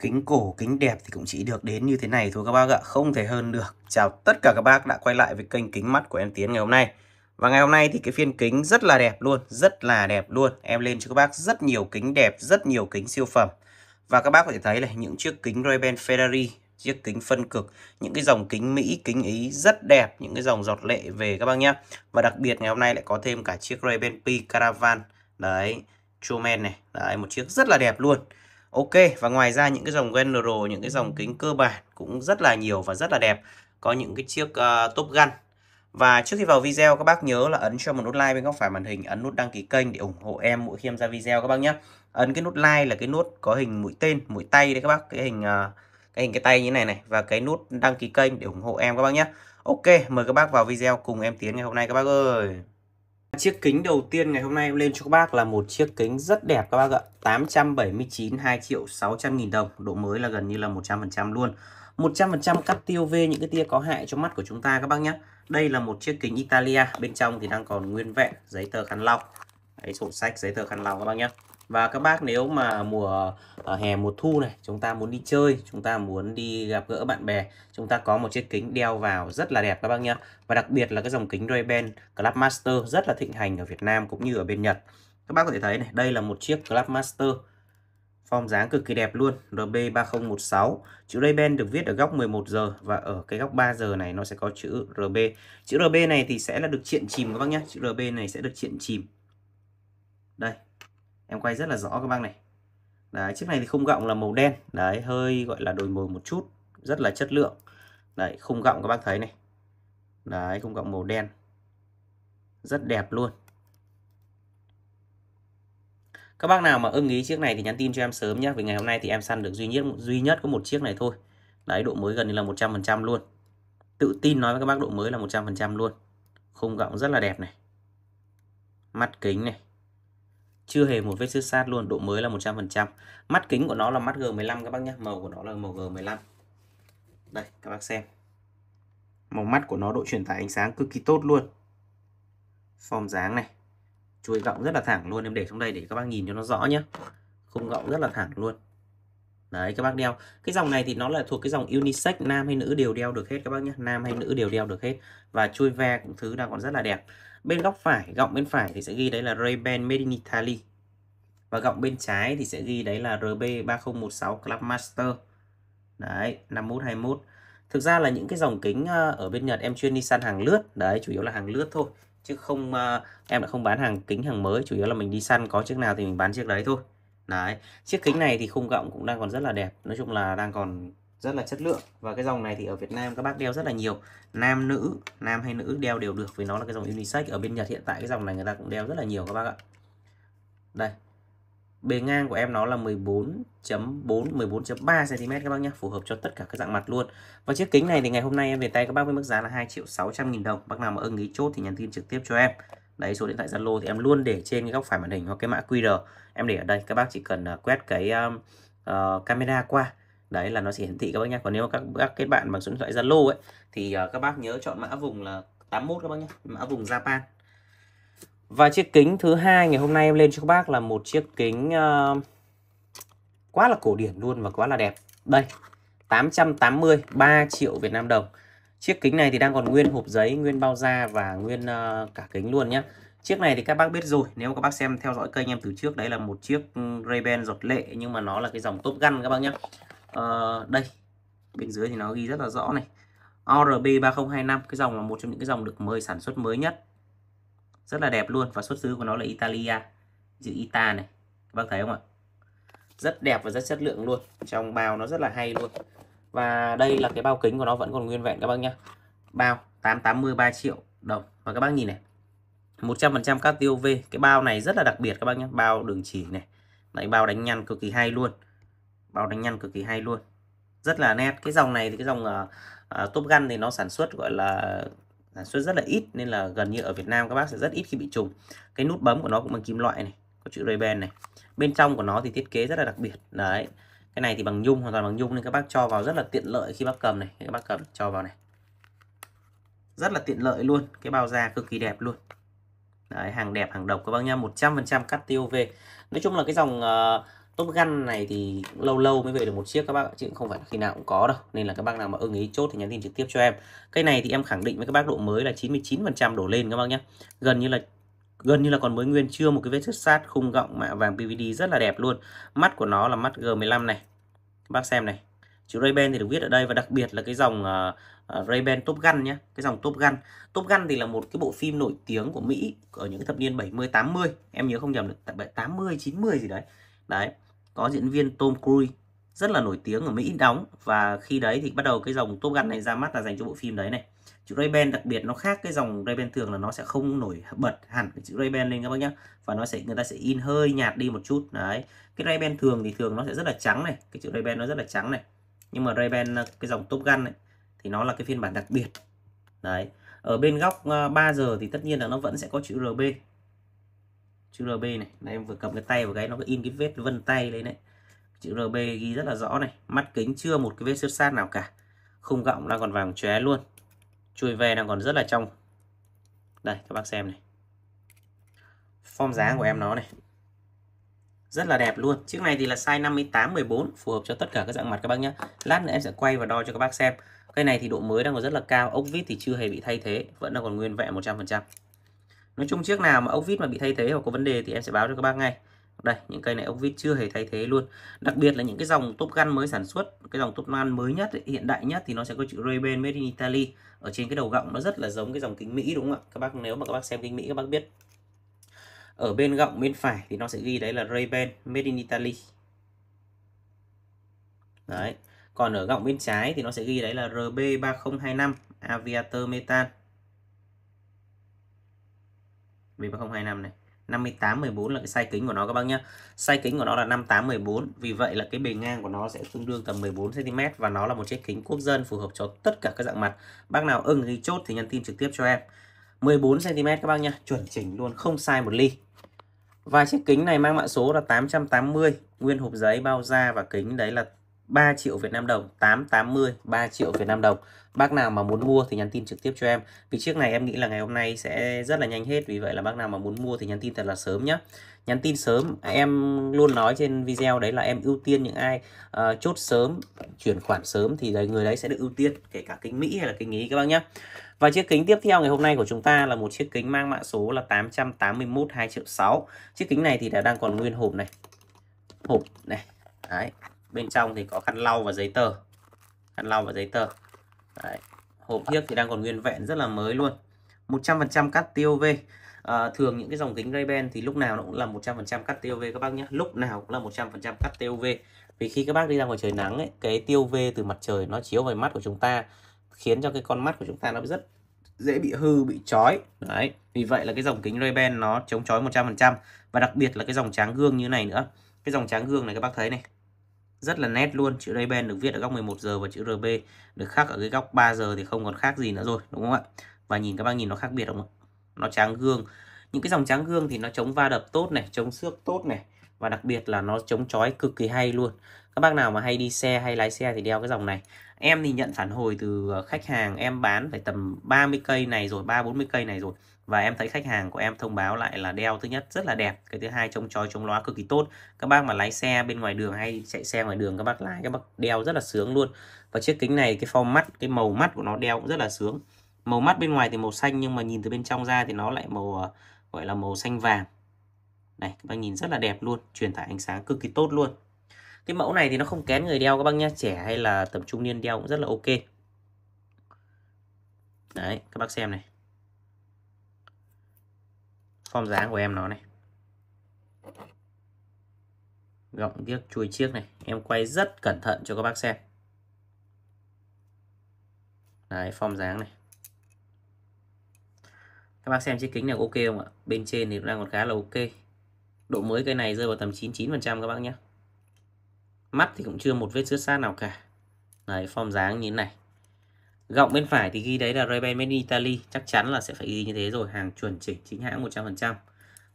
kính cổ kính đẹp thì cũng chỉ được đến như thế này thôi các bác ạ không thể hơn được chào tất cả các bác đã quay lại với kênh kính mắt của em Tiến ngày hôm nay và ngày hôm nay thì cái phiên kính rất là đẹp luôn rất là đẹp luôn em lên cho các bác rất nhiều kính đẹp rất nhiều kính siêu phẩm và các bác có thể thấy là những chiếc kính Ray-Ban Ferrari chiếc kính phân cực những cái dòng kính Mỹ kính Ý rất đẹp những cái dòng giọt lệ về các bác nhé và đặc biệt ngày hôm nay lại có thêm cả chiếc Ray-Ban P Caravan đấy Truman này đấy một chiếc rất là đẹp luôn Ok và ngoài ra những cái dòng General những cái dòng kính cơ bản cũng rất là nhiều và rất là đẹp có những cái chiếc uh, Top Gun và trước khi vào video các bác nhớ là ấn cho một nút like bên góc phải màn hình ấn nút đăng ký kênh để ủng hộ em mỗi khi em ra video các bác nhé ấn cái nút like là cái nút có hình mũi tên mũi tay đấy các bác cái hình uh, cái hình cái tay như thế này này và cái nút đăng ký kênh để ủng hộ em các bác nhé Ok mời các bác vào video cùng em Tiến ngày hôm nay các bác ơi Chiếc kính đầu tiên ngày hôm nay em lên cho các bác là một chiếc kính rất đẹp các bác ạ 879 2 triệu 600 nghìn đồng Độ mới là gần như là 100% luôn 100% cắt tiêu v những cái tia có hại cho mắt của chúng ta các bác nhé Đây là một chiếc kính Italia Bên trong thì đang còn nguyên vẹn giấy tờ khăn lau Đấy sổ sách giấy tờ khăn lau các bác nhé và các bác nếu mà mùa ờ, hè mùa thu này chúng ta muốn đi chơi chúng ta muốn đi gặp gỡ bạn bè chúng ta có một chiếc kính đeo vào rất là đẹp các bác nhé và đặc biệt là cái dòng kính Ray-Ban Club Master rất là thịnh hành ở Việt Nam cũng như ở bên Nhật các bác có thể thấy này đây là một chiếc Club Master Form dáng cực kỳ đẹp luôn, RB3016. Chữ Ray-Ban được viết ở góc 11 giờ và ở cái góc 3 giờ này nó sẽ có chữ RB. Chữ RB này thì sẽ là được triện chìm các bác nhé. Chữ RB này sẽ được triện chìm. Đây, em quay rất là rõ các bác này đấy chiếc này thì khung gọng là màu đen đấy hơi gọi là đồi mồi một chút rất là chất lượng đấy khung gọng các bác thấy này đấy khung gọng màu đen rất đẹp luôn các bác nào mà ưng ý chiếc này thì nhắn tin cho em sớm nhé vì ngày hôm nay thì em săn được duy nhất duy nhất có một chiếc này thôi đấy độ mới gần như là 100% luôn tự tin nói với các bác độ mới là 100% luôn khung gọng rất là đẹp này mắt kính này chưa hề một vết xước sát luôn độ mới là 100% mắt kính của nó là mắt G15 các bác nhé màu của nó là màu G15 đây các bác xem màu mắt của nó độ truyền tải ánh sáng cực kỳ tốt luôn form dáng này chuôi gọng rất là thẳng luôn em để trong đây để các bác nhìn cho nó rõ nhé khung gọng rất là thẳng luôn đấy các bác đeo cái dòng này thì nó là thuộc cái dòng unisex nam hay nữ đều đeo được hết các bác nhé nam hay nữ đều đeo được hết và chuôi ve cũng thứ đang còn rất là đẹp bên góc phải gọng bên phải thì sẽ ghi đấy là Ray-Ban Made in Italy và gọng bên trái thì sẽ ghi đấy là RB3016 master đấy 5121 thực ra là những cái dòng kính ờ, ở bên Nhật em chuyên đi săn hàng lướt đấy chủ yếu là hàng lướt thôi chứ không ờ, em đã không bán hàng kính hàng mới chủ yếu là mình đi săn có chiếc nào thì mình bán chiếc đấy thôi đấy chiếc kính này thì khung gọng cũng đang còn rất là đẹp nói chung là đang còn rất là chất lượng và cái dòng này thì ở Việt Nam các bác đeo rất là nhiều nam nữ nam hay nữ đeo đều được vì nó là cái dòng unisex ở bên Nhật hiện tại cái dòng này người ta cũng đeo rất là nhiều các bác ạ đây bề ngang của em nó là 14.4 14.3 cm các bác nhé phù hợp cho tất cả các dạng mặt luôn và chiếc kính này thì ngày hôm nay em về tay các bác với mức giá là 2 triệu 600 nghìn đồng bác nào mà ưng ý chốt thì nhắn tin trực tiếp cho em đấy số điện thoại Zalo thì em luôn để trên cái góc phải màn hình hoặc cái mã QR em để ở đây các bác chỉ cần ờ, quét cái uh, camera qua đấy là nó sẽ hiển thị các bác nhé còn nếu các các kết bạn bằng số điện thoại Zalo ấy thì uh, các bác nhớ chọn mã vùng là 81 các bác nhé mã vùng Japan và chiếc kính thứ hai ngày hôm nay em lên cho các bác là một chiếc kính uh, quá là cổ điển luôn và quá là đẹp đây 880 3 triệu Việt Nam đồng chiếc kính này thì đang còn nguyên hộp giấy nguyên bao da và nguyên uh, cả kính luôn nhé Chiếc này thì các bác biết rồi, nếu các bác xem theo dõi kênh em từ trước đấy là một chiếc ừ, Ray-Ban giọt lệ nhưng mà nó là cái dòng Top Gun các bác nhé. Ờ, đây bên dưới thì nó ghi rất là rõ này ORB3025 cái dòng là một trong những cái dòng được mới sản xuất mới nhất rất là đẹp luôn và xuất xứ của nó là Italia chữ Ita này các vâng, bác thấy không ạ rất đẹp và rất chất lượng luôn trong bao nó rất là hay luôn và đây là cái bao kính của nó vẫn còn nguyên vẹn các bác nhá bao 883 triệu đồng và các bác nhìn này 100% các tiêu V cái bao này rất là đặc biệt các bác nhé bao đường chỉ này lại bao đánh nhăn cực kỳ hay luôn bao đánh nhăn cực kỳ hay luôn rất là nét cái dòng này thì cái dòng uh, uh, Top Gun thì nó sản xuất gọi là sản xuất rất là ít nên là gần như ở Việt Nam các bác sẽ rất ít khi bị trùng cái nút bấm của nó cũng bằng kim loại này có chữ Ray-Ban này bên trong của nó thì thiết kế rất là đặc biệt đấy cái này thì bằng nhung hoàn toàn bằng nhung nên các bác cho vào rất là tiện lợi khi bác cầm này các bác cầm cho vào này rất là tiện lợi luôn cái bao da cực kỳ đẹp luôn đấy hàng đẹp hàng độc các bác nha 100% cắt TOV nói chung là cái dòng uh, top gun này thì lâu lâu mới về được một chiếc các bác ạ. chứ không phải khi nào cũng có đâu nên là các bác nào mà ưng ý chốt thì nhắn tin trực tiếp cho em cái này thì em khẳng định với các bác độ mới là 99% đổ lên các bác nhé gần như là gần như là còn mới nguyên chưa một cái vết xước sát khung gọng mạ vàng PVD rất là đẹp luôn mắt của nó là mắt G15 này các bác xem này chữ Ray-Ban thì được viết ở đây và đặc biệt là cái dòng uh, Ray-Ban Top Gun nhé cái dòng Top Gun Top Gun thì là một cái bộ phim nổi tiếng của Mỹ ở những cái thập niên 70 80 em nhớ không nhầm được tại 80 90 gì đấy đấy có diễn viên Tom Cruise rất là nổi tiếng ở Mỹ đóng và khi đấy thì bắt đầu cái dòng Top Gun này ra mắt là dành cho bộ phim đấy này chữ Ray-Ban đặc biệt nó khác cái dòng Ray-Ban thường là nó sẽ không nổi bật hẳn cái chữ Ray-Ban lên các bác nhá và nó sẽ người ta sẽ in hơi nhạt đi một chút đấy cái Ray-Ban thường thì thường nó sẽ rất là trắng này cái chữ Ray-Ban nó rất là trắng này nhưng mà Ray-Ban cái dòng Top Gun này thì nó là cái phiên bản đặc biệt đấy ở bên góc 3 ờ, giờ thì tất nhiên là nó vẫn sẽ có chữ RB chữ RB này này em vừa cầm cái tay vào cái nó có in cái vết vân tay lên đấy chữ RB ghi rất là rõ này mắt kính chưa một cái vết xước sát nào cả khung gọng đang còn vàng chóe luôn chui ve đang còn rất là trong đây các bác xem này form dáng của em nó này rất là đẹp luôn chiếc này thì là size 58 14 phù hợp cho tất cả các dạng mặt các bác nhé lát nữa em sẽ quay và đo cho các bác xem cái này thì độ mới đang còn rất là cao ốc vít thì chưa hề bị thay thế vẫn đang còn nguyên vẹn 100% nói chung chiếc nào mà ốc vít mà bị thay thế hoặc có vấn đề thì em sẽ báo cho các bác ngay đây những cây này ốc vít chưa hề thay thế luôn đặc biệt là những cái dòng top gun mới sản xuất cái dòng top gun mới nhất ấy, hiện đại nhất thì nó sẽ có chữ Ray-Ban made in Italy ở trên cái đầu gọng nó rất là giống cái dòng kính Mỹ đúng không ạ các bác nếu mà các bác xem kính Mỹ các bác biết ở bên gọng bên phải thì nó sẽ ghi đấy là Ray-Ban made in Italy đấy còn ở gọng bên trái thì nó sẽ ghi đấy là RB3025 Aviator Metal. V3025 này 5814 là cái size kính của nó các bác nhá. Size kính của nó là 5814, vì vậy là cái bề ngang của nó sẽ tương đương tầm 14 cm và nó là một chiếc kính quốc dân phù hợp cho tất cả các dạng mặt. Bác nào ưng ghi chốt thì nhắn tin trực tiếp cho em. 14 cm các bác nhá, chuẩn chỉnh luôn, không sai một ly. Và chiếc kính này mang mã số là 880, nguyên hộp giấy bao da và kính đấy là 3 triệu Việt Nam đồng 880 3 triệu Việt Nam đồng bác nào mà muốn mua thì nhắn tin trực tiếp cho em vì chiếc này em nghĩ là ngày hôm nay sẽ rất là nhanh hết vì vậy là bác nào mà muốn mua thì nhắn tin thật là sớm nhé nhắn tin sớm em luôn nói trên video đấy là em ưu tiên những ai uh, chốt sớm chuyển khoản sớm thì đấy người đấy sẽ được ưu tiên kể cả kính Mỹ hay là kính Ý các bác nhé và chiếc kính tiếp theo ngày hôm nay của chúng ta là một chiếc kính mang mã số là 881 2 triệu 6 chiếc kính này thì đã đang còn nguyên hộp này hộp này đấy bên trong thì có khăn lau và giấy tờ khăn lau và giấy tờ Đấy. hộp hiếc thì đang còn nguyên vẹn rất là mới luôn 100% cắt tiêu v à, thường những cái dòng kính Ray-Ban thì lúc nào nó cũng là 100% cắt tiêu v các bác nhé lúc nào cũng là 100% cắt tiêu v vì khi các bác đi ra ngoài trời nắng ấy, cái tiêu v từ mặt trời nó chiếu vào mắt của chúng ta khiến cho cái con mắt của chúng ta nó rất dễ bị hư bị chói đấy vì vậy là cái dòng kính Ray-Ban nó chống chói 100% và đặc biệt là cái dòng tráng gương như này nữa cái dòng tráng gương này các bác thấy này rất là nét luôn chữ ray ban được viết ở góc 11 giờ và chữ rb được khắc ở cái góc 3 giờ thì không còn khác gì nữa rồi đúng không ạ và nhìn các bác nhìn nó khác biệt không ạ nó tráng gương những cái dòng tráng gương thì nó chống va đập tốt này chống xước tốt này và đặc biệt là nó chống chói cực kỳ hay luôn các bác nào mà hay đi xe hay lái xe thì đeo cái dòng này em thì nhận phản hồi từ ờ, khách hàng em bán phải tầm 30 cây này rồi 3 40 cây này rồi và em thấy khách hàng của em thông báo lại là đeo thứ nhất rất là đẹp cái thứ hai chống chói chống lóa cực kỳ tốt các bác mà lái xe bên ngoài đường hay chạy xe ngoài đường các bác lái các bác đeo rất là sướng luôn và chiếc kính này cái form mắt cái màu mắt của nó đeo cũng rất là sướng màu mắt bên ngoài thì màu xanh nhưng mà nhìn từ bên trong ra thì nó lại màu ờ, gọi là màu xanh vàng này các bác nhìn rất là đẹp luôn truyền tải ánh sáng cực kỳ tốt luôn cái mẫu này thì nó không kén người đeo các bác nhé trẻ hay là tầm trung niên đeo cũng rất là ok đấy các bác xem này form dáng của em nó này gọng tiếc chui chiếc này em quay rất cẩn thận cho các bác xem đấy form dáng này các bác xem chiếc kính này ok không ạ bên trên thì đang còn khá là ok độ mới cái này rơi vào tầm 99% các bác nhé mắt thì cũng chưa một vết xước sát nào cả đấy form dáng như thế này Gọng bên phải thì ghi đấy là Ray-Ban Made in Italy, chắc chắn là sẽ phải ghi như thế rồi, hàng chuẩn chỉnh chính hãng 100%.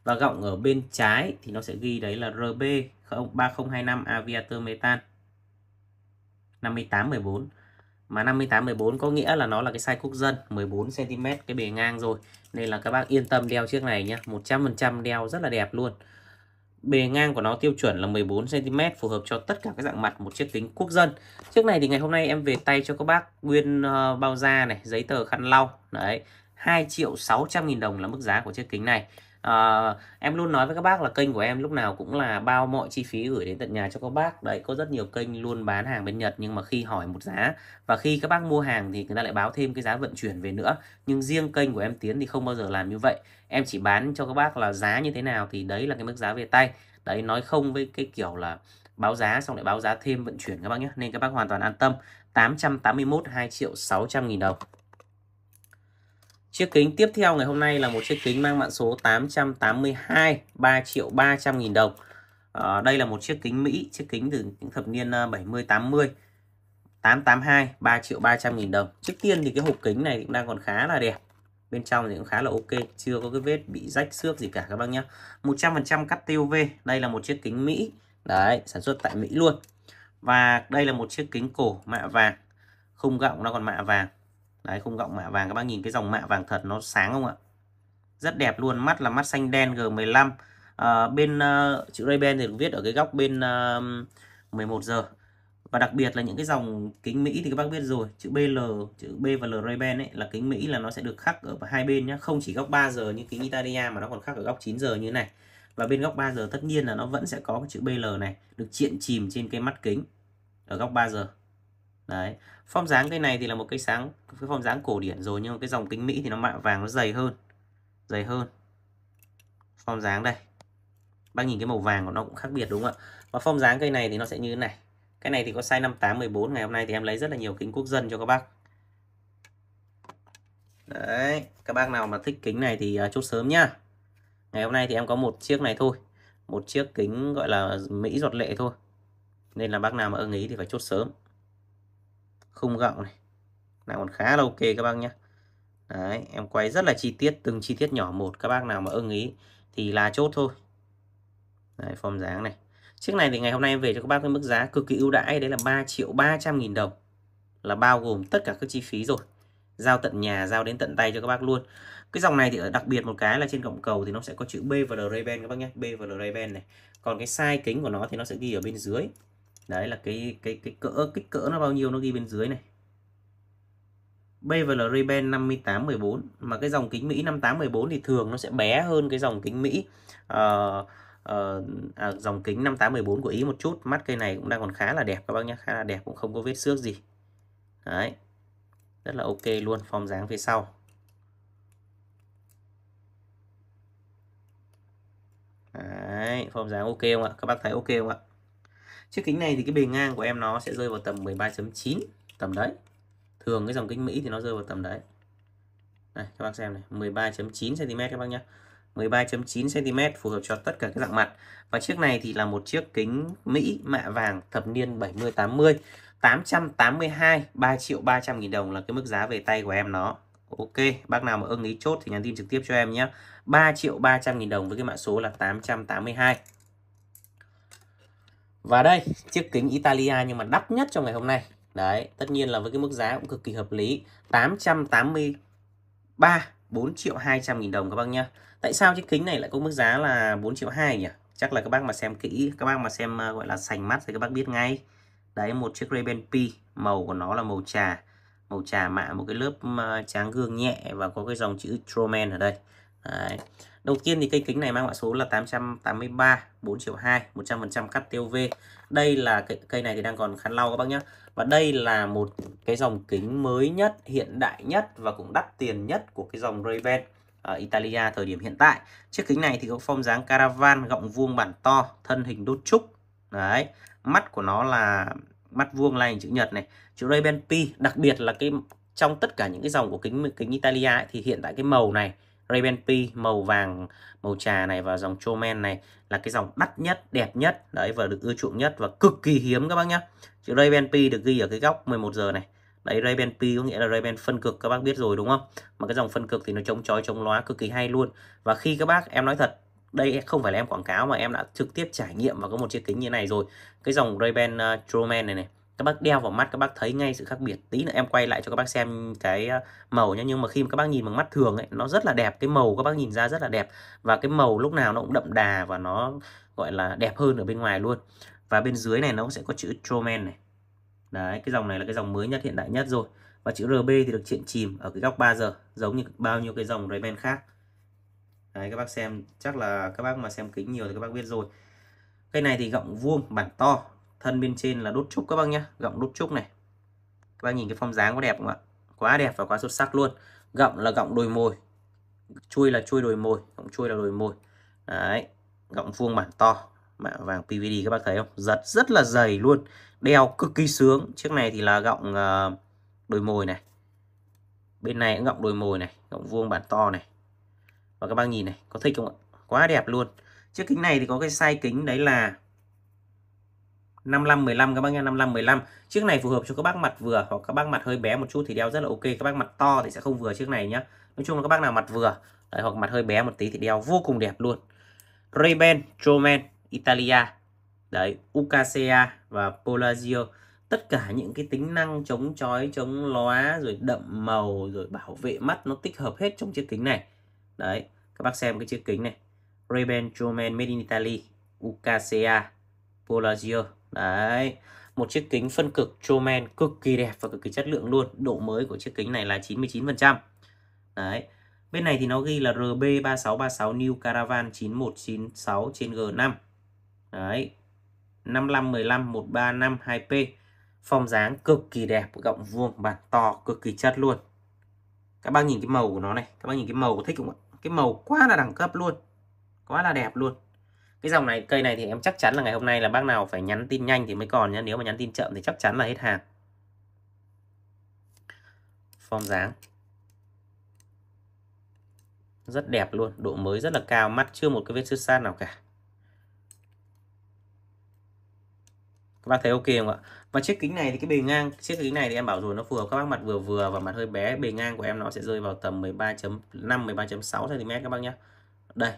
Và gọng ở bên trái thì nó sẽ ghi đấy là RB 3025 Aviator Metan 5814. Mà 5814 có nghĩa là nó là cái size quốc dân 14 cm cái bề ngang rồi, nên là các bác yên tâm đeo chiếc này nhá, 100% đeo rất là đẹp luôn bề ngang của nó tiêu chuẩn là 14cm phù hợp cho tất cả các dạng mặt một chiếc kính quốc dân chiếc này thì ngày hôm nay em về tay cho các bác nguyên ờ, bao da này giấy tờ khăn lau đấy 2 triệu 600 nghìn đồng là mức giá của chiếc kính này Ờ, em luôn nói với các bác là kênh của em lúc nào cũng là bao mọi chi phí gửi đến tận nhà cho các bác đấy có rất nhiều kênh luôn bán hàng bên Nhật nhưng mà khi hỏi một giá và khi các bác mua hàng thì người ta lại báo thêm cái giá vận chuyển về nữa nhưng riêng kênh của em Tiến thì không bao giờ làm như vậy em chỉ bán cho các bác là giá như thế nào thì đấy là cái mức giá về tay đấy nói không với cái kiểu là báo giá xong lại báo giá thêm vận chuyển các bác nhé nên các bác hoàn toàn an tâm 881 2 triệu 600 nghìn đồng Chiếc kính tiếp theo ngày hôm nay là một chiếc kính mang mã số 882, 3 triệu 300 nghìn đồng. À, đây là một chiếc kính Mỹ, chiếc kính từ những thập niên 70-80, 882, 3 triệu 300 nghìn đồng. Trước tiên thì cái hộp kính này cũng đang còn khá là đẹp. Bên trong thì cũng khá là ok, chưa có cái vết bị rách xước gì cả các bác nhé. 100% cắt TOV, đây là một chiếc kính Mỹ, đấy, sản xuất tại Mỹ luôn. Và đây là một chiếc kính cổ mạ vàng, khung gọng nó còn mạ vàng đấy không gọng mạ vàng các bác nhìn cái dòng mạ vàng thật nó sáng không ạ rất đẹp luôn mắt là mắt xanh đen G15 à, ờ, bên uh, chữ Ray-Ban thì được viết ở cái góc bên uh, ờ, 11 giờ và đặc biệt là những cái dòng kính Mỹ thì các bác biết rồi chữ BL chữ B và L Ray-Ban ấy là kính Mỹ là nó sẽ được khắc ở hai bên nhé không chỉ góc 3 giờ như kính Italia mà nó còn khắc ở góc 9 giờ như thế này và bên góc 3 giờ tất nhiên là nó vẫn sẽ có cái chữ BL này được triện chìm trên cái mắt kính ở góc 3 giờ đấy form dáng cây này thì là một cây sáng cái form dáng cổ điển rồi nhưng mà cái dòng kính mỹ thì nó mạ vàng nó dày hơn dày hơn form dáng đây bác nhìn cái màu vàng của nó cũng khác biệt đúng không ạ và form dáng cây này thì nó sẽ như thế này cái này thì có size 58 14 ngày hôm nay thì em lấy rất là nhiều kính quốc dân cho các bác đấy các bác nào mà thích kính này thì à, chốt sớm nhá ngày hôm nay thì em có một chiếc này thôi một chiếc kính gọi là mỹ giọt lệ thôi nên là bác nào mà ưng ý thì phải chốt sớm khung gọng này là còn khá là ok các bác nhé Đấy, em quay rất là chi tiết từng chi tiết nhỏ một các bác nào mà ưng ý thì là chốt thôi Đấy, form dáng này chiếc này thì ngày hôm nay em về cho các bác cái mức giá cực kỳ ưu đãi đấy là 3 triệu 300 nghìn đồng là bao gồm tất cả các chi phí rồi giao tận nhà giao đến tận tay cho các bác luôn cái dòng này thì ở đặc biệt một cái là trên cổng cầu thì nó sẽ có chữ B và L Ray-Ban các bác nhé B và L Ray-Ban này còn cái size kính của nó thì nó sẽ ghi ở bên dưới đấy là cái cái cái cỡ kích cỡ nó bao nhiêu nó ghi bên dưới này BVL ray 5814 mà cái dòng kính Mỹ 5814 thì thường nó sẽ bé hơn cái dòng kính Mỹ uh, uh, à, dòng kính 5814 của Ý một chút mắt cây này cũng đang còn khá là đẹp các bác nhé khá là đẹp cũng không có vết xước gì đấy rất là ok luôn form dáng phía sau Đấy, form dáng ok không ạ? Các bác thấy ok không ạ? chiếc kính này thì cái bề ngang của em nó sẽ rơi vào tầm 13.9 tầm đấy thường cái dòng kính Mỹ thì nó rơi vào tầm đấy này các bác xem này 13.9 cm các bác nhá 13.9 cm phù hợp cho tất cả các dạng mặt và chiếc này thì là một chiếc kính Mỹ mạ vàng thập niên 70 80 882 3 triệu 300 nghìn đồng là cái mức giá về tay của em nó Ok, bác nào mà ưng ý chốt thì nhắn tin trực tiếp cho em nhé. 3 triệu 300 nghìn đồng với cái mã số là 882. Và đây, chiếc kính Italia nhưng mà đắt nhất trong ngày hôm nay. Đấy, tất nhiên là với cái mức giá cũng cực kỳ hợp lý. 883, 4 triệu 200 nghìn đồng các bác nhá. Tại sao chiếc kính này lại có mức giá là 4 triệu 2 nhỉ? Chắc là các bác mà xem kỹ, các bác mà xem ờ, gọi là sành mắt thì các bác biết ngay. Đấy, một chiếc Ray-Ban P, màu của nó là màu trà. Màu trà mạ một cái lớp ờ, tráng gương nhẹ và có cái dòng chữ Troman ở đây. Đấy. Đầu tiên thì cây kính này mang mã số là 883 4 triệu 2 100% cắt tiêu V Đây là cây, cây này thì đang còn khăn lau các bác nhé Và đây là một cái dòng kính mới nhất, hiện đại nhất và cũng đắt tiền nhất của cái dòng Ray-Ban ở Italia thời điểm hiện tại Chiếc kính này thì có phong dáng caravan gọng vuông bản to, thân hình đốt trúc Đấy, mắt của nó là mắt vuông là hình chữ nhật này Chữ Ray-Ban P, đặc biệt là cái trong tất cả những cái dòng của kính kính Italia ấy, thì hiện tại cái màu này Ray-Ban P màu vàng màu trà này và dòng Chomen này là cái dòng đắt nhất, đẹp nhất đấy và được ưa chuộng nhất và cực kỳ hiếm các bác nhá. Chữ Ray-Ban P được ghi ở cái góc 11 giờ này. Đấy Ray-Ban P có nghĩa là Ray-Ban phân cực các bác biết rồi đúng không? Mà cái dòng phân cực thì nó chống chói chống lóa cực kỳ hay luôn. Và khi các bác em nói thật đây không phải là em quảng cáo mà em đã trực tiếp trải nghiệm và có một chiếc kính như này rồi. Cái dòng Ray-Ban uh, Troman này này các bác đeo vào mắt các bác thấy ngay sự khác biệt tí nữa em quay lại cho các bác xem cái ờ, màu nhé nhưng mà khi mà các bác nhìn bằng mắt thường ấy nó rất là đẹp cái màu các bác nhìn ra rất là đẹp và cái màu lúc nào nó cũng đậm đà và nó gọi là đẹp hơn ở bên ngoài luôn và bên dưới này nó cũng sẽ có chữ chromen này đấy cái dòng này là cái dòng mới nhất hiện đại nhất rồi và chữ RB thì được triển chìm ở cái góc 3 giờ giống như bao nhiêu cái dòng Rayman khác đấy các bác xem chắc là các bác mà xem kính nhiều thì các bác biết rồi Cái này thì gọng vuông bản to thân bên trên là đốt trúc các bác nhé gọng đốt trúc này các bác nhìn cái form dáng có đẹp không ạ quá đẹp và quá xuất sắc luôn gọng là gọng đồi mồi chui là chui đồi mồi gọng chui là đồi mồi đấy gọng vuông bản to mạ vàng PVD các bác thấy không giật rất là dày luôn đeo cực kỳ sướng chiếc này thì là gọng ờ, đồi mồi này bên này cũng gọng đồi mồi này gọng vuông bản to này và các bác nhìn này có thích không ạ quá đẹp luôn chiếc kính này thì có cái sai kính đấy là 55 15 các bác nha 55 15 chiếc này phù hợp cho các bác mặt vừa hoặc các bác mặt hơi bé một chút thì đeo rất là ok các bác mặt to thì sẽ không vừa chiếc này nhá nói chung là các bác nào mặt vừa đấy, hoặc mặt hơi bé một tí thì đeo vô cùng đẹp luôn Ray-Ban Truman, Italia đấy Ucasia và Polazio tất cả những cái tính năng chống chói chống lóa rồi đậm màu rồi bảo vệ mắt nó tích hợp hết trong chiếc kính này đấy các bác xem cái chiếc kính này Ray-Ban Truman Made in Italy Ucasia Polagio đấy một chiếc kính phân cực Troman cực kỳ đẹp và cực kỳ chất lượng luôn độ mới của chiếc kính này là 99% đấy bên này thì nó ghi là RB3636 New Caravan 9196 trên G5 đấy 5515 135 2P phong dáng cực kỳ đẹp gọng vuông bản to cực kỳ chất luôn các bác nhìn cái màu của nó này các bác nhìn cái màu có thích không ạ cái màu quá là đẳng cấp luôn quá là đẹp luôn cái dòng này cây này thì em chắc chắn là ngày hôm nay là bác nào phải nhắn tin nhanh thì mới còn nhá nếu mà nhắn tin chậm thì chắc chắn là hết hàng form dáng rất đẹp luôn độ mới rất là cao mắt chưa một cái vết xước sát nào cả các bác thấy ok không ạ và chiếc kính này thì cái bề ngang chiếc kính này thì em bảo rồi nó phù hợp các bác mặt vừa vừa và mặt hơi bé bề ngang của em nó sẽ rơi vào tầm 13.5 13.6 cm các bác nhé đây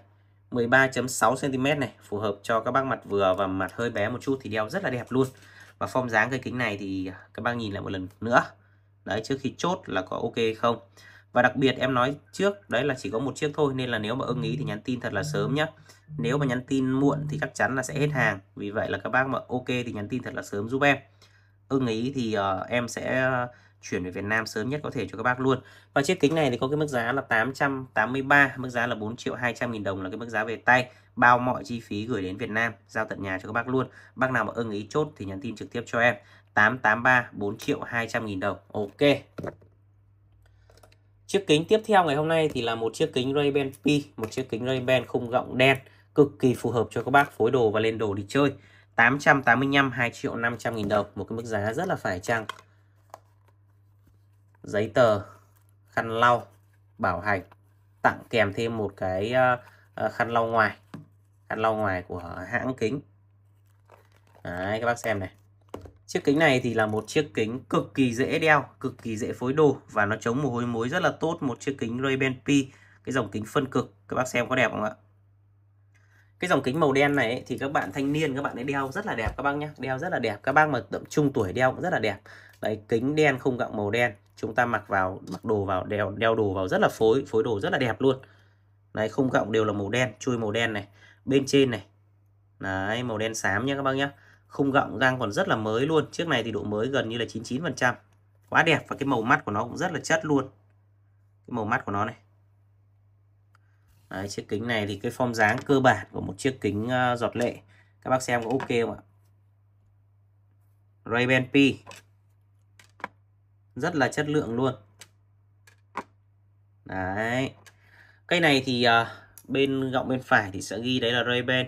13.6 cm này phù hợp cho các bác mặt vừa và mặt hơi bé một chút thì đeo rất là đẹp luôn và form dáng cây kính này thì các bác nhìn lại một lần nữa đấy trước khi chốt là có ok không và đặc biệt em nói trước đấy là chỉ có một chiếc thôi nên là nếu mà ưng ý thì nhắn tin thật là sớm nhé nếu mà nhắn tin muộn thì chắc chắn là sẽ hết hàng vì vậy là các bác mà ok thì nhắn tin thật là sớm giúp em ưng ý thì uh, em sẽ chuyển về Việt Nam sớm nhất có thể cho các bác luôn và chiếc kính này thì có cái mức giá là 883 mức giá là 4 triệu 200 nghìn đồng là cái mức giá về tay bao mọi chi phí gửi đến Việt Nam giao tận nhà cho các bác luôn bác nào mà ưng ý chốt thì nhắn tin trực tiếp cho em 883 4 triệu 200 nghìn đồng ok Chiếc kính tiếp theo ngày hôm nay thì là một chiếc kính Ray-Ban P, một chiếc kính Ray-Ban khung gọng đen, cực kỳ phù hợp cho các bác phối đồ và lên đồ đi chơi. 885 2 triệu 500 nghìn đồng, một cái mức giá rất là phải chăng giấy tờ khăn lau bảo hành tặng kèm thêm một cái ờ, ờ, khăn lau ngoài khăn lau ngoài của hãng kính Đấy, các bác xem này chiếc kính này thì là một chiếc kính cực kỳ dễ đeo cực kỳ dễ phối đồ và nó chống mồ hôi muối rất là tốt một chiếc kính Ray-Ban P cái dòng kính phân cực các bác xem có đẹp không ạ cái dòng kính màu đen này thì các bạn thanh niên các bạn ấy đeo rất là đẹp các bác nhé đeo rất là đẹp các bác mà tầm trung tuổi đeo cũng rất là đẹp đấy kính đen không gọng màu đen chúng ta mặc vào mặc đồ vào đeo đeo đồ vào rất là phối phối đồ rất là đẹp luôn đấy khung gọng đều là màu đen chui màu đen này bên trên này đấy màu đen xám nhé các bác nhé khung gọng găng còn rất là mới luôn chiếc này thì độ mới gần như là 99 phần trăm quá đẹp và cái màu mắt của nó cũng rất là chất luôn cái màu mắt của nó này Đấy, chiếc kính này thì cái form dáng cơ bản của một chiếc kính ờ, giọt lệ các bác xem có ok không ạ Ray-Ban P rất là chất lượng luôn đấy cây này thì uh, bên gọng bên phải thì sẽ ghi đấy là Ray-Ban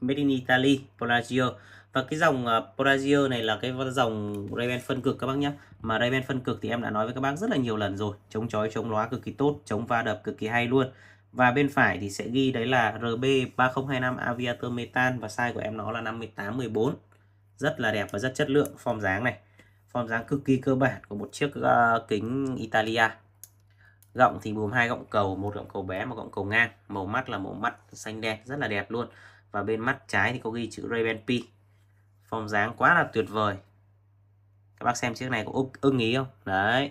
Made in Italy Polagio và cái dòng uh, à, Polagio này là cái dòng Ray-Ban phân cực các bác nhé mà Ray-Ban phân cực thì em đã nói với các bác rất là nhiều lần rồi chống chói chống lóa cực kỳ tốt chống va đập cực kỳ hay luôn và bên phải thì sẽ ghi đấy là RB3025 Aviator Metan và size của em nó là 5814 rất là đẹp và rất chất lượng form dáng này form dáng cực kỳ cơ bản của một chiếc uh, kính Italia gọng thì gồm hai gọng cầu một gọng cầu bé một gọng cầu ngang màu mắt là màu mắt xanh đen rất là đẹp luôn và bên mắt trái thì có ghi chữ Ray-Ban P form dáng quá là tuyệt vời các bác xem chiếc này có ưng, ý không đấy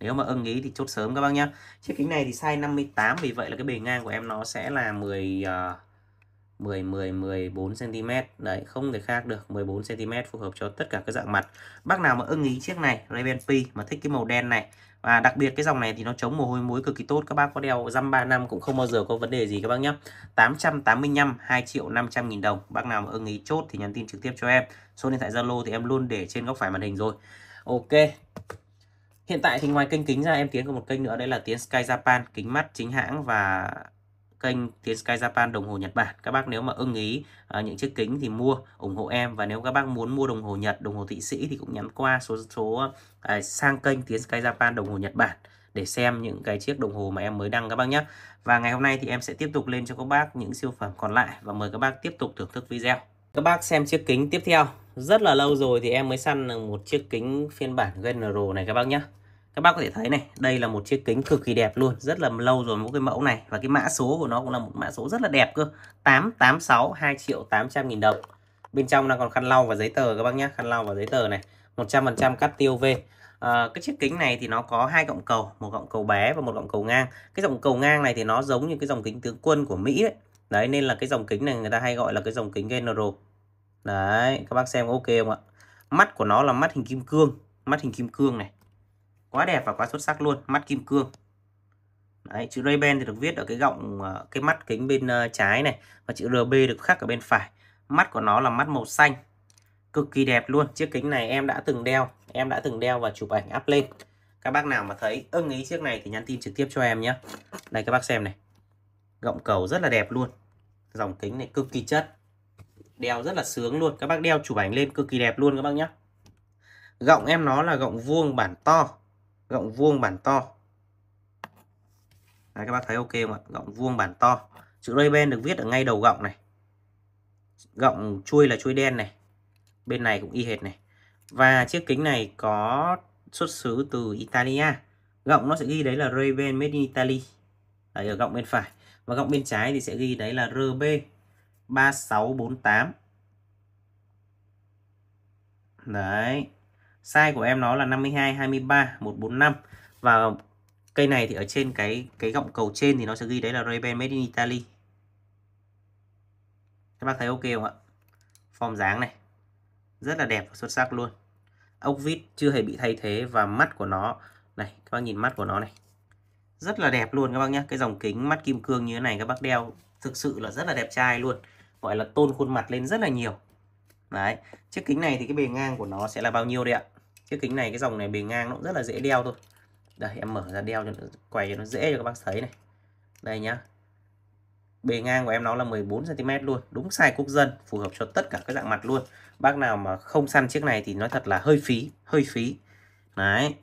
nếu mà ưng ý thì chốt sớm các bác nhá chiếc kính này thì size 58 vì vậy là cái bề ngang của em nó sẽ là 10 uh, ờ, 10 10 14 cm. Đấy, không thể khác được 14 cm phù hợp cho tất cả các dạng mặt. Bác nào mà ưng ý chiếc này, Ray-Ban P mà thích cái màu đen này và đặc biệt cái dòng này thì nó chống mồ hôi muối cực kỳ tốt các bác có đeo dăm 3 năm cũng không bao giờ có vấn đề gì các bác nhé 885 2 triệu 500 nghìn đồng bác nào mà ưng ý chốt thì nhắn tin trực tiếp cho em số điện thoại Zalo thì em luôn để trên góc phải màn hình rồi Ok Hiện tại thì ngoài kênh kính ra em tiến có một kênh nữa đấy là tiến Sky Japan kính mắt chính hãng và kênh Tiến Sky Japan đồng hồ Nhật Bản. Các bác nếu mà ưng ý uh, những chiếc kính thì mua ủng hộ em và nếu các bác muốn mua đồng hồ Nhật, đồng hồ Thụy Sĩ thì cũng nhắn qua số số uh, sang kênh Tiến Sky Japan đồng hồ Nhật Bản để xem những cái chiếc đồng hồ mà em mới đăng các bác nhé. Và ngày hôm nay thì em sẽ tiếp tục lên cho các bác những siêu phẩm còn lại và mời các bác tiếp tục thưởng thức video. Các bác xem chiếc kính tiếp theo. Rất là lâu rồi thì em mới săn được một chiếc kính phiên bản General này các bác nhé các bác có thể thấy này đây là một chiếc kính cực kỳ đẹp luôn rất là lâu rồi mỗi cái mẫu này và cái mã số của nó cũng là một mã số rất là đẹp cơ 886 2 triệu 800 nghìn đồng bên trong đang còn khăn lau và giấy tờ các bác nhé khăn lau và giấy tờ này 100% cắt tiêu UV à, ờ, cái chiếc kính này thì nó có hai cọng cầu một cọng cầu bé và một cọng cầu ngang cái dòng cầu ngang này thì nó giống như cái dòng kính tướng quân của Mỹ đấy đấy nên là cái dòng kính này người ta hay gọi là cái dòng kính General đấy các bác xem ok không ạ mắt của nó là mắt hình kim cương mắt hình kim cương này quá đẹp và quá xuất sắc luôn mắt kim cương Đấy, chữ Ray-Ban thì được viết ở cái gọng ờ, cái mắt kính bên ờ, trái này và chữ RB được khắc ở bên phải mắt của nó là mắt màu xanh cực kỳ đẹp luôn chiếc kính này em đã từng đeo em đã từng đeo và chụp ảnh up lên các bác nào mà thấy ưng ý chiếc này thì nhắn tin trực tiếp cho em nhé đây các bác xem này gọng cầu rất là đẹp luôn dòng kính này cực kỳ chất đeo rất là sướng luôn các bác đeo chụp ảnh lên cực kỳ đẹp luôn các bác nhé gọng em nó là gọng vuông bản to gọng vuông bản to Đấy, các bác thấy ok không ạ gọng vuông bản to chữ ray ban được viết ở ngay đầu gọng này gọng chuôi là chuôi đen này bên này cũng y hệt này và chiếc kính này có xuất xứ từ Italia gọng nó sẽ ghi đấy là ray ban made in Italy đấy, ở gọng bên phải và gọng bên trái thì sẽ ghi đấy là RB 3648 đấy size của em nó là 52 23 145 và cây này thì ở trên cái cái gọng cầu trên thì nó sẽ ghi đấy là Ray-Ban Made in Italy các bác thấy ok không ạ form dáng này rất là đẹp và xuất sắc luôn ốc vít chưa hề bị thay thế và mắt của nó này các bác nhìn mắt của nó này rất là đẹp luôn các bác nhé cái dòng kính mắt kim cương như thế này các bác đeo thực sự là rất là đẹp trai luôn gọi là tôn khuôn mặt lên rất là nhiều đấy chiếc kính này thì cái bề ngang của nó sẽ là bao nhiêu đây ạ cái kính này cái dòng này bề ngang nó cũng rất là dễ đeo thôi đây em mở ra đeo cho nó, quay cho nó dễ cho các bác thấy này đây nhá bề ngang của em nó là 14 cm luôn đúng sai quốc dân phù hợp cho tất cả các dạng mặt luôn bác nào mà không săn chiếc này thì nói thật là hơi phí hơi phí đấy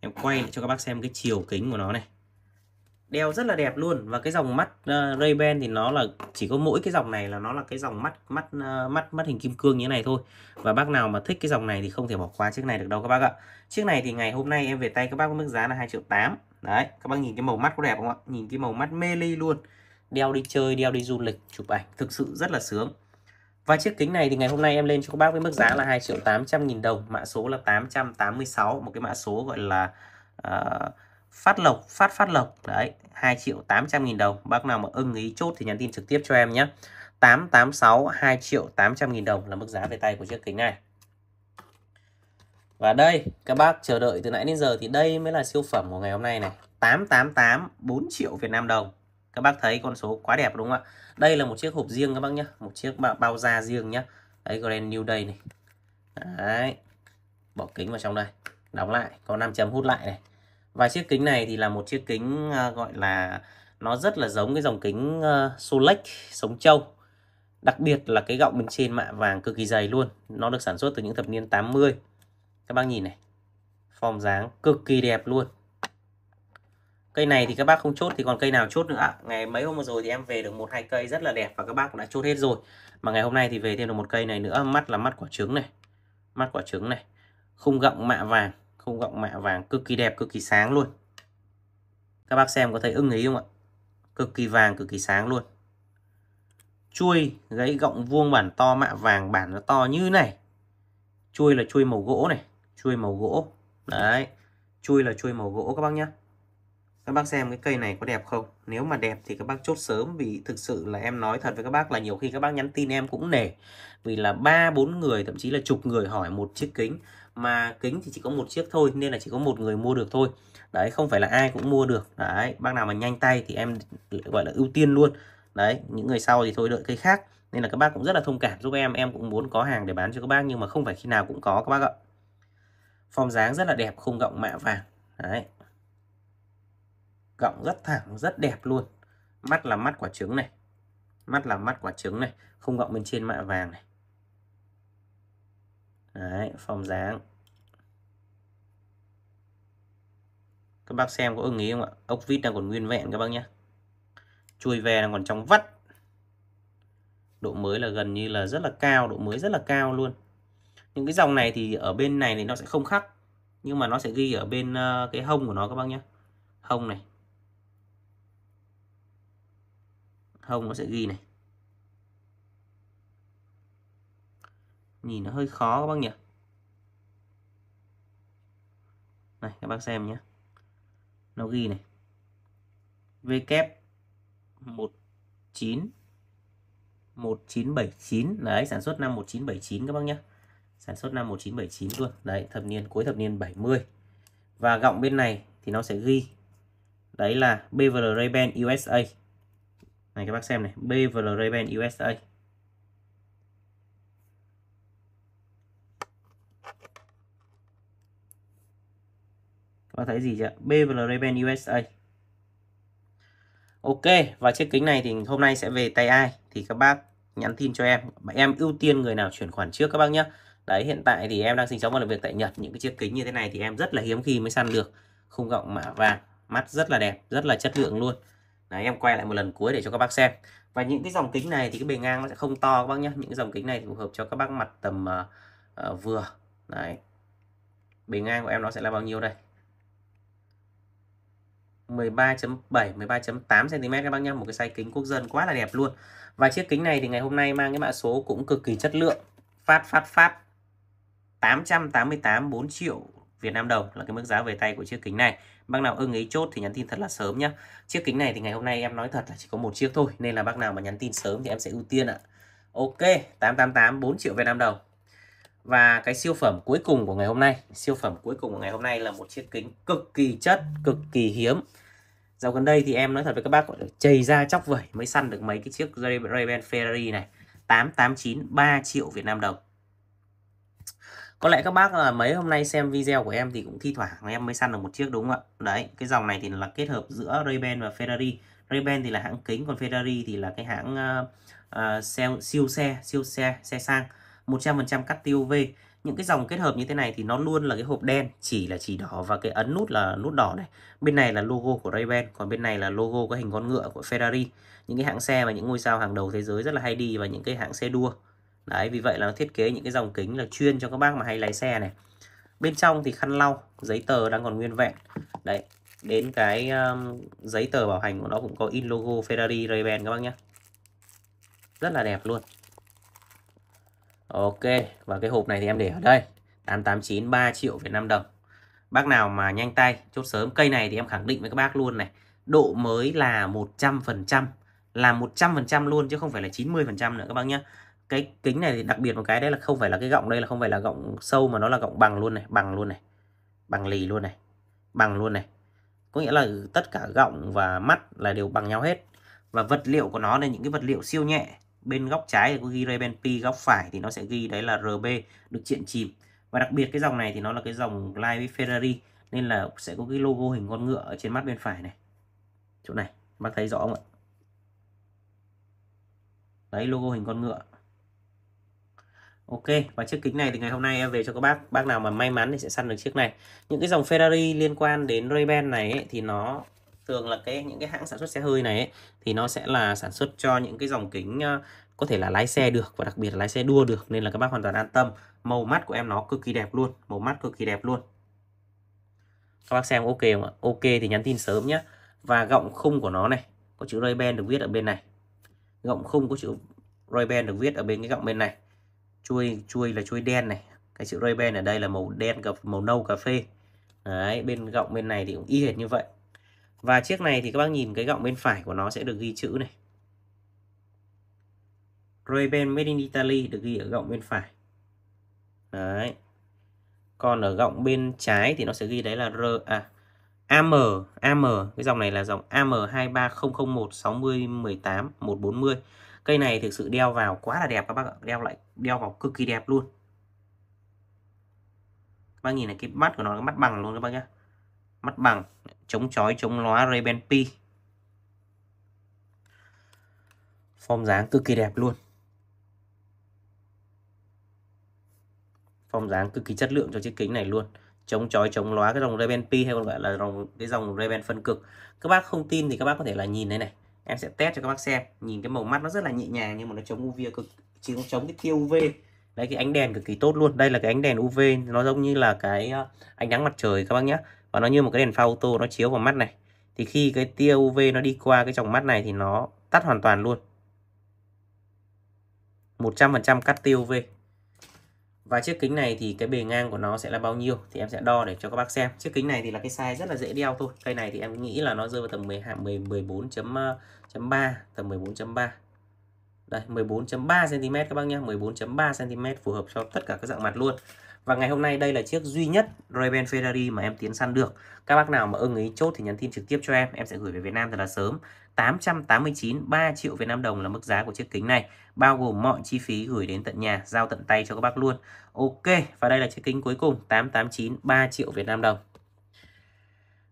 em quay lại cho các bác xem cái chiều kính của nó này đeo rất là đẹp luôn và cái dòng mắt uh, Ray-Ban thì nó là chỉ có mỗi cái dòng này là nó là cái dòng mắt mắt uh, mắt mắt hình kim cương như thế này thôi và bác nào mà thích cái dòng này thì không thể bỏ qua chiếc này được đâu các bác ạ chiếc này thì ngày hôm nay em về tay các bác có mức giá là 2 triệu 8 đấy các bác nhìn cái màu mắt có đẹp không ạ nhìn cái màu mắt mê ly luôn đeo đi chơi đeo đi du lịch chụp ảnh thực sự rất là sướng và chiếc kính này thì ngày hôm nay em lên cho các bác với mức giá là 2 triệu 800 nghìn đồng mã số là 886 một cái mã số gọi là uh, Phát lộc, phát phát lộc. Đấy, 2 triệu 800 nghìn đồng. Bác nào mà ưng ý chốt thì nhắn tin trực tiếp cho em nhé. 886 2 triệu 800 nghìn đồng là mức giá về tay của chiếc kính này. Và đây, các bác chờ đợi từ nãy đến giờ thì đây mới là siêu phẩm của ngày hôm nay này. 888 4 triệu Việt Nam đồng. Các bác thấy con số quá đẹp đúng không ạ? Đây là một chiếc hộp riêng các bác nhé. Một chiếc bao, bao da riêng nhé. Đấy, Grand New Day này. Đấy. Bỏ kính vào trong đây. Đóng lại. Có 5 chấm hút lại này. Và chiếc kính này thì là một chiếc kính à, gọi là nó rất là giống cái dòng kính ờ, Solex sống châu Đặc biệt là cái gọng bên trên mạ vàng cực kỳ dày luôn. Nó được sản xuất từ những thập niên 80. Các bác nhìn này. Form dáng cực kỳ đẹp luôn. Cây này thì các bác không chốt thì còn cây nào chốt nữa ạ. À, ngày mấy hôm rồi thì em về được một hai cây rất là đẹp và các bác cũng đã chốt hết rồi. Mà ngày hôm nay thì về thêm được một cây này nữa, mắt là mắt quả trứng này. Mắt quả trứng này. Khung gọng mạ vàng khung gọng mạ vàng cực kỳ đẹp cực kỳ sáng luôn các bác xem có thấy ưng ý không ạ cực kỳ vàng cực kỳ sáng luôn chuôi gãy gọng vuông bản to mạ vàng bản nó to như này chuôi là chuôi màu gỗ này chuôi màu gỗ đấy chuôi là chuôi màu gỗ các bác nhé các bác xem cái cây này có đẹp không nếu mà đẹp thì các bác chốt sớm vì thực sự là em nói thật với các bác là nhiều khi các bác nhắn tin em cũng nể vì là ba bốn người thậm chí là chục người hỏi một chiếc kính mà kính thì chỉ có một chiếc thôi nên là chỉ có một người mua được thôi đấy không phải là ai cũng mua được đấy bác nào mà nhanh tay thì em gọi là ưu tiên luôn đấy những người sau thì thôi đợi cây khác nên là các bác cũng rất là thông cảm giúp em em cũng muốn có hàng để bán cho các bác nhưng mà không phải khi nào cũng có các bác ạ form dáng rất là đẹp không gọng mạ vàng đấy gọng rất thẳng rất đẹp luôn mắt là mắt quả trứng này mắt là mắt quả trứng này không gọng bên trên mạ vàng này Đấy, form dáng các bác xem có ưng ý không ạ ốc vít đang còn nguyên vẹn các bác nhé chui về đang còn trong vắt độ mới là gần như là rất là cao độ mới rất là cao luôn những cái dòng này thì ở bên này thì nó sẽ không khắc nhưng mà nó sẽ ghi ở bên ờ, cái hông của nó các bác nhé hông này hông nó sẽ ghi này Nhìn nó hơi khó các bác nhỉ Này các bác xem nhé Nó ghi này V kép 19 1979 Đấy sản xuất năm 1979 các bác nhé Sản xuất năm 1979 luôn Đấy thập niên cuối thập niên 70 Và gọng bên này thì nó sẽ ghi Đấy là BVL Ray-Ban USA Này các bác xem này BVL Ray-Ban USA và thấy gì chưa BVL Raven USA Ok và chiếc kính này thì hôm nay sẽ về tay ai thì các bác nhắn tin cho em em ưu tiên người nào chuyển khoản trước các bác nhé đấy hiện tại thì em đang sinh sống và làm việc tại Nhật những cái chiếc kính như thế này thì em rất là hiếm khi mới săn được khung gọng mạ vàng mắt rất là đẹp rất là chất lượng luôn đấy em quay lại một lần cuối để cho các bác xem và những cái dòng kính này thì cái bề ngang nó sẽ không to các bác nhé những cái dòng kính này thì phù hợp cho các bác mặt tầm uh, uh, vừa đấy bề ngang của em nó sẽ là bao nhiêu đây 13.7 13.8 cm các bác nhá, một cái size kính quốc dân quá là đẹp luôn. Và chiếc kính này thì ngày hôm nay mang cái mã số cũng cực kỳ chất lượng. Phát phát phát 888 4 triệu Việt Nam đồng là cái mức giá về tay của chiếc kính này. Bác nào ưng ý chốt thì nhắn tin thật là sớm nhá. Chiếc kính này thì ngày hôm nay em nói thật là chỉ có một chiếc thôi nên là bác nào mà nhắn tin sớm thì em sẽ ưu tiên ạ. Ok, 888 4 triệu Việt Nam đồng. Và cái siêu phẩm cuối cùng của ngày hôm nay, siêu phẩm cuối cùng của ngày hôm nay là một chiếc kính cực kỳ chất, cực kỳ hiếm. Dạo gần đây thì em nói thật với các bác gọi là chầy ra chóc vẩy mới săn được mấy cái chiếc Ray-Ban Ferrari này. 889 3 triệu Việt Nam đồng. Có lẽ các bác là mấy hôm nay xem video của em thì cũng thi thoảng em mới săn được một chiếc đúng không ạ? Đấy, cái dòng này thì là kết hợp giữa Ray-Ban và Ferrari. Ray-Ban thì là hãng kính còn Ferrari thì là cái hãng uh, uh, siêu, siêu xe, siêu xe, xe sang. 100% cắt tia UV những cái dòng kết hợp như thế này thì nó luôn là cái hộp đen chỉ là chỉ đỏ và cái ấn nút là nút đỏ này bên này là logo của Ray-Ban còn bên này là logo có hình con ngựa của Ferrari những cái hãng xe và những ngôi sao hàng đầu thế giới rất là hay đi và những cái hãng xe đua đấy vì vậy là nó thiết kế những cái dòng kính là chuyên cho các bác mà hay lái xe này bên trong thì khăn lau giấy tờ đang còn nguyên vẹn đấy đến cái um, giấy tờ bảo hành của nó cũng có in logo Ferrari Ray-Ban các bác nhé rất là đẹp luôn Ok và cái hộp này thì em để ở đây 889 3 triệu Việt Nam đồng Bác nào mà nhanh tay chốt sớm Cây này thì em khẳng định với các bác luôn này Độ mới là 100% Là 100% luôn chứ không phải là 90% nữa các bác nhé Cái kính này thì đặc biệt một cái đấy là không phải là cái gọng đây là không phải là gọng sâu Mà nó là gọng bằng luôn này Bằng luôn này Bằng lì luôn này Bằng luôn này Có nghĩa là tất cả gọng và mắt là đều bằng nhau hết Và vật liệu của nó là những cái vật liệu siêu nhẹ bên góc trái thì có ghi ray band P góc phải thì nó sẽ ghi đấy là RB được chuyện chìm và đặc biệt cái dòng này thì nó là cái dòng live with Ferrari nên là sẽ có cái logo hình con ngựa ở trên mắt bên phải này chỗ này bác thấy rõ không ạ đấy logo hình con ngựa Ok và chiếc kính này thì ngày hôm nay em về cho các bác bác nào mà may mắn thì sẽ săn được chiếc này những cái dòng Ferrari liên quan đến Ray-Ban này ấy, thì nó thường là cái những cái hãng sản xuất xe hơi này ấy, thì nó sẽ là sản xuất cho những cái dòng kính ờ, có thể là lái xe được và đặc biệt là lái xe đua được nên là các bác hoàn toàn an tâm màu mắt của em nó cực kỳ đẹp luôn màu mắt cực kỳ đẹp luôn các bác xem ok không ạ ok thì nhắn tin sớm nhé và gọng khung của nó này có chữ Ray-Ban được viết ở bên này gọng khung có chữ Ray-Ban được viết ở bên cái gọng bên này chuôi chuôi là chuôi đen này cái chữ Ray-Ban ở đây là màu đen gặp màu nâu cà phê đấy bên gọng bên này thì cũng y hệt như vậy và chiếc này thì các bác nhìn cái gọng bên phải của nó sẽ được ghi chữ này. Ray-Ban Made in Italy được ghi ở gọng bên phải. Đấy. Còn ở gọng bên trái thì nó sẽ ghi đấy là R à AM AM cái dòng này là dòng AM2300160181410. Cây này thực sự đeo vào quá là đẹp các bác ạ, đeo lại đeo vào cực kỳ đẹp luôn. Các bác nhìn này cái mắt của nó là mắt bằng luôn các bác nhá. Mắt bằng chống chói chống lóa Ray-Ban P. Form dáng cực kỳ đẹp luôn. Form dáng cực kỳ chất lượng cho chiếc kính này luôn. Chống chói chống lóa cái dòng Ray-Ban P hay còn gọi là dòng cái dòng Ray-Ban phân cực. Các bác không tin thì các bác có thể là nhìn đây này. Em sẽ test cho các bác xem. Nhìn cái màu mắt nó rất là nhẹ nhàng nhưng mà nó chống UV cực chỉ chống cái tiêu UV. Đấy cái ánh đèn cực kỳ tốt luôn. Đây là cái ánh đèn UV nó giống như là cái ờ, ánh nắng mặt trời các bác nhé và nó như một cái đèn pha ô tô nó chiếu vào mắt này thì khi cái tia UV nó đi qua cái tròng mắt này thì nó tắt hoàn toàn luôn 100% cắt tia UV và chiếc kính này thì cái bề ngang của nó sẽ là bao nhiêu thì em sẽ đo để cho các bác xem chiếc kính này thì là cái size rất là dễ đeo thôi cây này thì em nghĩ là nó rơi vào tầm 14.3 ờ, tầm 14.3 đây 14.3 cm các bác nhé 14.3 cm phù hợp cho tất cả các dạng mặt luôn và ngày hôm nay đây là chiếc duy nhất Ray-Ban Ferrari mà em tiến săn được. Các bác nào mà ưng ý chốt thì nhắn tin trực tiếp cho em, em sẽ gửi về Việt Nam thật là sớm. 889 3 triệu Việt Nam đồng là mức giá của chiếc kính này, bao gồm mọi chi phí gửi đến tận nhà, giao tận tay cho các bác luôn. Ok, và đây là chiếc kính cuối cùng 889 3 triệu Việt Nam đồng.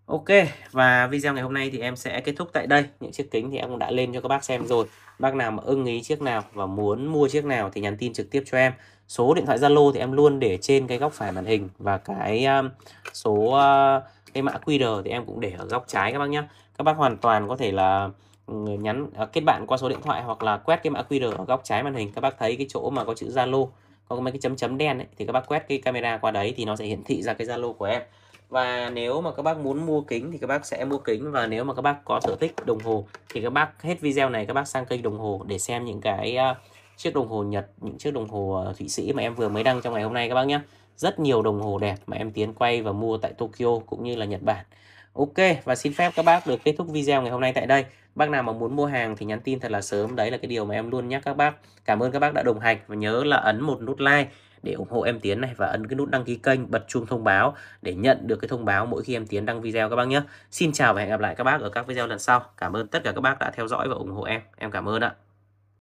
Ok và video ngày hôm nay thì em sẽ kết thúc tại đây Những chiếc kính thì em cũng đã lên cho các bác xem rồi Bác nào mà ưng ý chiếc nào và muốn mua chiếc nào thì nhắn tin trực tiếp cho em số điện thoại Zalo thì em luôn để trên cái góc phải màn hình và cái um, số uh, cái mã QR thì em cũng để ở góc trái các bác nhé các bác hoàn toàn có thể là ừ, nhắn à, kết bạn qua số điện thoại hoặc là quét cái mã QR ở góc trái màn hình các bác thấy cái chỗ mà có chữ Zalo có mấy cái chấm chấm đen ấy, thì các bác quét cái camera qua đấy thì nó sẽ hiển thị ra cái Zalo của em và nếu mà các bác muốn mua kính thì các bác sẽ mua kính và nếu mà các bác có sở thích đồng hồ thì các bác hết video này các bác sang kênh đồng hồ để xem những cái uh, chiếc đồng hồ Nhật, những chiếc đồng hồ ờ, Thụy Sĩ mà em vừa mới đăng trong ngày hôm nay các bác nhé. Rất nhiều đồng hồ đẹp mà em tiến quay và mua tại Tokyo cũng như là Nhật Bản. Ok và xin phép các bác được kết thúc video ngày hôm nay tại đây. Bác nào mà muốn mua hàng thì nhắn tin thật là sớm. Đấy là cái điều mà em luôn nhắc các bác. Cảm ơn các bác đã đồng hành và nhớ là ấn một nút like để ủng hộ em Tiến này và ấn cái nút đăng ký kênh, bật chuông thông báo để nhận được cái thông báo mỗi khi em Tiến đăng video các bác nhé. Xin chào và hẹn gặp lại các bác ở các video lần sau. Cảm ơn tất cả các bác đã theo dõi và ủng hộ em. Em cảm ơn ạ.